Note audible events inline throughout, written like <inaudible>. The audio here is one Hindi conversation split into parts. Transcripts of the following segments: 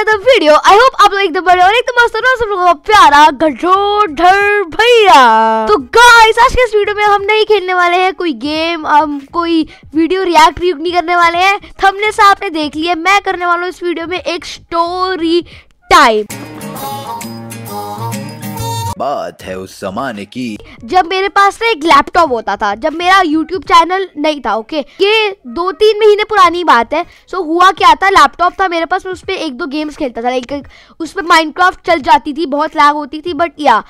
अनदर वीडियो आई होप आप लोग एकदम बड़े और एकदम मस्त हो सब लोगों का प्यारा गजोधर भैया तो गाइस आज के इस वीडियो में हम नहीं खेलने वाले हैं कोई गेम हम कोई वीडियो रिएक्ट रियुक्ट नहीं करने वाले हैं थंबनेल से आपने देख लिया मैं करने वाला हूँ इस वीडियो में एक स्टोरी टाइप बात है उस जमाने की जब मेरे पास ना एक लैपटॉप होता था जब मेरा यूट्यूब चैनल नहीं था ओके ये दो तीन महीने पुरानी बात है सो हुआ क्या था लैपटॉप था मेरे पास मैं उस पर एक दो गेम्स खेलता था लाइक उस पर माइनक्राफ्ट चल जाती थी बहुत लैग होती थी but yeah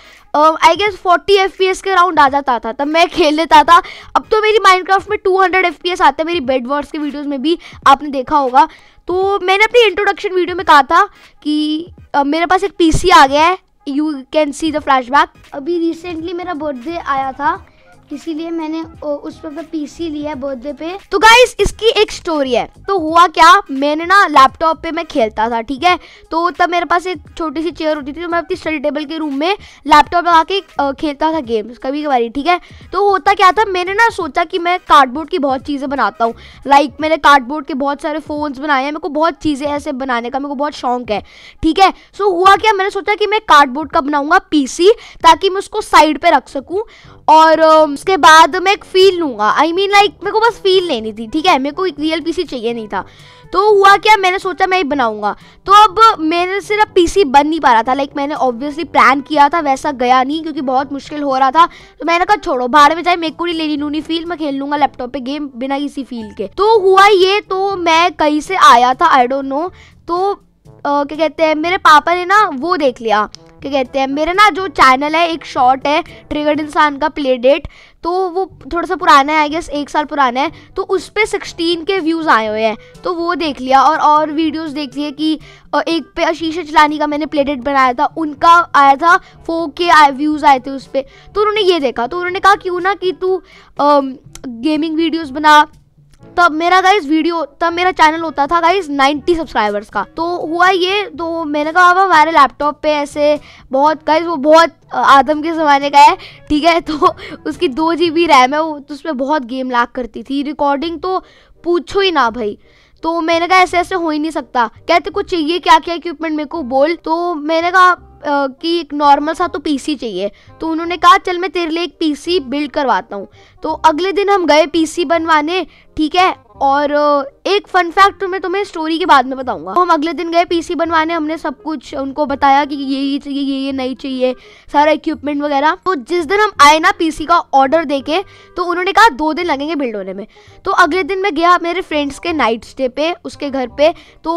I guess forty F P S के राउंड आ जाता था तब मैं खेल लेता था अब तो मेरी क्राफ्ट में two hundred F P S आते हैं मेरी बेड वर्स के वीडियोस में भी आपने देखा होगा तो मैंने अपनी इंट्रोडक्शन वीडियो में कहा था कि uh, मेरे पास एक पीसी आ गया है you can see the flashback अभी रिसेंटली मेरा बर्थडे आया था इसीलिए मैंने उस पर पीसी लिया बर्थडे पे तो गाइस इसकी एक स्टोरी है तो हुआ क्या मैंने ना लैपटॉप पे मैं खेलता था ठीक है तो तब मेरे पास एक छोटी सी चेयर होती थी तो मैं अपनी स्टडी टेबल के रूम में लैपटॉप लगा के खेलता था गेम्स कभी कभार ठीक है तो होता क्या था मैंने ना सोचा कि मैं कार्डबोर्ड की बहुत चीज़ें बनाता हूँ लाइक मैंने कार्डबोर्ड के बहुत सारे फ़ोन्स बनाए हैं मेरे को बहुत चीज़ें ऐसे बनाने का मेरे को बहुत शौक है ठीक है सो हुआ क्या मैंने सोचा कि मैं कार्डबोर्ड का बनाऊँगा पीसी ताकि मैं उसको साइड पर रख सकूँ और उसके बाद मैं एक फील लूँगा आई मीन लाइक मेरे को बस फील लेनी थी ठीक है मेरे को एक रियल पीसी चाहिए नहीं था तो हुआ क्या मैंने सोचा मैं ही बनाऊंगा तो अब मैंने सिर्फ पीसी बन नहीं पा रहा था लाइक मैंने ऑब्वियसली प्लान किया था वैसा गया नहीं क्योंकि बहुत मुश्किल हो रहा था तो मैंने कहा छोड़ो बाहर में जाए मेरे को नहीं लेनी लूनी फील मैं खेल लूंगा लैपटॉप पे गेम बिना किसी फील के तो हुआ ये तो मैं कहीं से आया था आई डोंट नो तो क्या कहते हैं मेरे पापा ने ना वो देख लिया क्या कहते हैं मेरा ना जो चैनल है एक शॉर्ट है ट्रिगर्ड इंसान का प्ले डेट तो वो थोड़ा सा पुराना है आई गेस एक साल पुराना है तो उस पर सिक्सटीन के व्यूज़ आए हुए हैं तो वो देख लिया और और वीडियोस देख लिए कि एक पे अशीशा चलानी का मैंने प्ले डेट बनाया था उनका आया था फोर के व्यूज़ आए थे उस पर तो उन्होंने ये देखा तो उन्होंने कहा क्यों ना कि तू गेमिंग वीडियोज़ बना तब मेरा गाइज वीडियो तब मेरा चैनल होता था गाइज 90 सब्सक्राइबर्स का तो हुआ ये तो मैंने कहा अब हमारे लैपटॉप पे ऐसे बहुत गाइज वो बहुत आदम के ज़माने का है ठीक है <laughs> तो उसकी दो जी बी रैम है वो तो उसमें बहुत गेम लाग करती थी रिकॉर्डिंग तो पूछो ही ना भाई तो मैंने कहा ऐसे ऐसे हो ही नहीं सकता कहते कुछ चाहिए क्या क्या इक्विपमेंट मेरे को बोल तो मैंने कहा कि एक नॉर्मल सा तो पीसी चाहिए तो उन्होंने कहा चल मैं तेरे लिए एक पीसी बिल्ड करवाता हूँ तो अगले दिन हम गए पीसी बनवाने ठीक है और एक फन फैक्ट तो मैं तुम्हें स्टोरी के बाद में बताऊंगा तो हम अगले दिन गए पीसी बनवाने हमने सब कुछ उनको बताया कि ये ये चाहिए ये ये नहीं चाहिए सारा इक्विपमेंट वगैरह तो जिस दिन हम आए ना पीसी का ऑर्डर देके तो उन्होंने कहा दो दिन लगेंगे बिल्ड होने में तो अगले दिन मैं गया मेरे फ्रेंड्स के नाइट स्टे पे उसके घर पे तो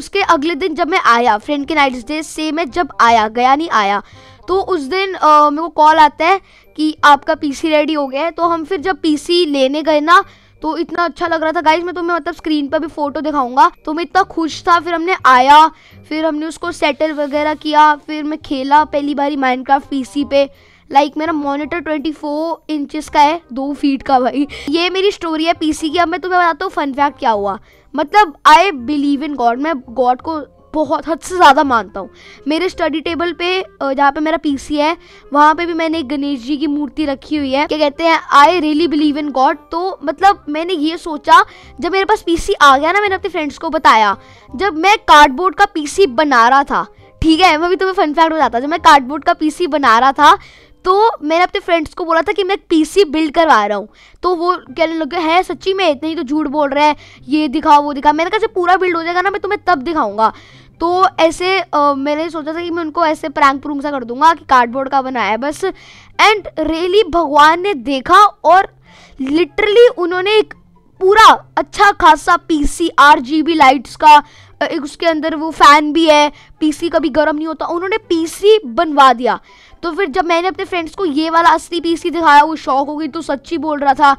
उसके अगले दिन जब मैं आया फ्रेंड के नाइट स्टे से मैं जब आया गया नहीं आया तो उस दिन मेरे को कॉल आता है कि आपका पीसी रेडी हो गया है तो हम फिर जब पीसी लेने गए ना तो इतना अच्छा लग रहा था गाइज मैं तुम्हें मतलब स्क्रीन पर भी फोटो दिखाऊंगा तो मैं इतना खुश था फिर हमने आया फिर हमने उसको सेटल वगैरह किया फिर मैं खेला पहली बारी माइनक्राफ्ट पीसी पे लाइक like, मेरा मॉनिटर 24 इंचेस का है दो फीट का भाई ये मेरी स्टोरी है पीसी की अब मैं तुम्हें बताता हूँ फन फैक्ट क्या हुआ मतलब आई बिलीव इन गॉड मैं गॉड को बहुत हद से ज़्यादा मानता हूँ मेरे स्टडी टेबल पे जहाँ पे मेरा पीसी है वहाँ पे भी मैंने एक गणेश जी की मूर्ति रखी हुई है क्या कहते हैं I really believe in God तो मतलब मैंने ये सोचा जब मेरे पास पीसी आ गया ना मैंने अपने फ्रेंड्स को बताया जब मैं कार्डबोर्ड का पी बना रहा था ठीक है मैं भी तुम्हें फन फैक्ट जाता जब मैं कार्डबोर्ड का पी बना रहा था तो मैंने अपने फ्रेंड्स को बोला था कि मैं पीसी बिल्ड करवा रहा हूँ तो वो कहने लगे है सच्ची में इतनी तो झूठ बोल रहा है ये दिखाओ वो दिखा मैंने कहा जब पूरा बिल्ड हो जाएगा ना मैं तुम्हें तब दिखाऊंगा तो ऐसे आ, मैंने सोचा था कि मैं उनको ऐसे प्रैंक प्रूंग सा कर दूंगा कि कार्डबोर्ड का बनाया है बस एंड रियली भगवान ने देखा और लिटरली उन्होंने एक पूरा अच्छा खासा P C R G B lights का एक उसके अंदर वो फ़ैन भी है पी सी कभी गर्म नहीं होता उन्होंने पी सी बनवा दिया तो फिर जब मैंने अपने फ्रेंड्स को ये वाला असली पी सी दिखाया वो शौक हो गई तो सच्ची बोल रहा था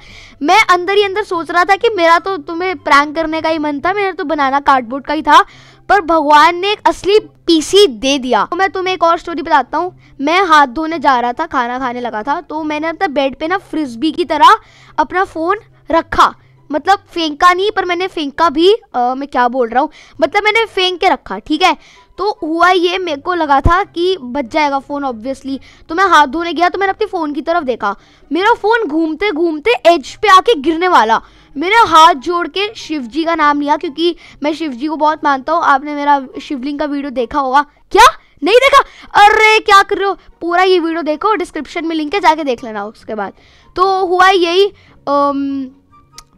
मैं अंदर ही अंदर सोच रहा था कि मेरा तो तुम्हें प्रैंक करने का ही मन था मेरा तो बनाना कार्डबोर्ड का ही था पर भगवान ने एक असली पीसी दे दिया तो मैं तुम्हें एक और स्टोरी बताता हूँ मैं हाथ धोने जा रहा था खाना खाने लगा था तो मैंने अपना बेड पे ना फ्रिजबी की तरह अपना फ़ोन रखा मतलब फेंका नहीं पर मैंने फेंका भी आ, मैं क्या बोल रहा हूँ मतलब मैंने फेंक के रखा ठीक है तो हुआ ये मेरे को लगा था कि बच जाएगा फ़ोन ऑब्वियसली तो मैं हाथ धोने गया तो मैंने अपने फ़ोन की तरफ देखा मेरा फ़ोन घूमते घूमते एज पे आके गिरने वाला मैंने हाथ जोड़ के शिव जी का नाम लिया क्योंकि मैं शिव जी को बहुत मानता हूँ आपने मेरा शिवलिंग का वीडियो देखा होगा क्या नहीं देखा अरे क्या कर रहे हो पूरा ये वीडियो देखो डिस्क्रिप्शन में लिंक है जाके देख लेना उसके बाद तो हुआ यही अम,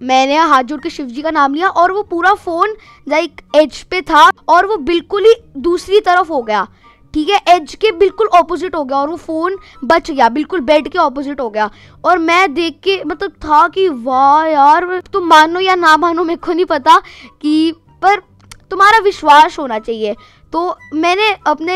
मैंने हाथ जोड़ के शिव जी का नाम लिया और वो पूरा फ़ोन लाइक एज पे था और वो बिल्कुल ही दूसरी तरफ हो गया ठीक है एज के बिल्कुल ऑपोजिट हो गया और वो फ़ोन बच गया बिल्कुल बेड के ऑपोजिट हो गया और मैं देख के मतलब था कि वाह यार तुम तो मानो या ना मानो मेरे को नहीं पता कि पर तुम्हारा विश्वास होना चाहिए तो मैंने अपने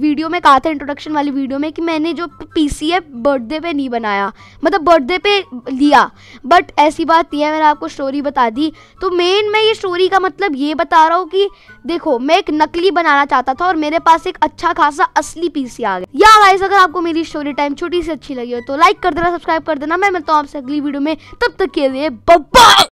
वीडियो में कहा था इंट्रोडक्शन वाली वीडियो में कि मैंने जो पीसी है बर्थडे पे नहीं बनाया मतलब बर्थडे पे लिया बट ऐसी बात नहीं है मैंने आपको स्टोरी बता दी तो मेन मैं ये स्टोरी का मतलब ये बता रहा हूँ कि देखो मैं एक नकली बनाना चाहता था और मेरे पास एक अच्छा खासा असली पीसी आ गया या वाइज अगर आपको मेरी स्टोरी टाइम छोटी सी अच्छी लगी हो तो लाइक कर देना सब्सक्राइब कर देना मैं मिलता हूँ आपसे अगली वीडियो में तब तक के लिए बब्बा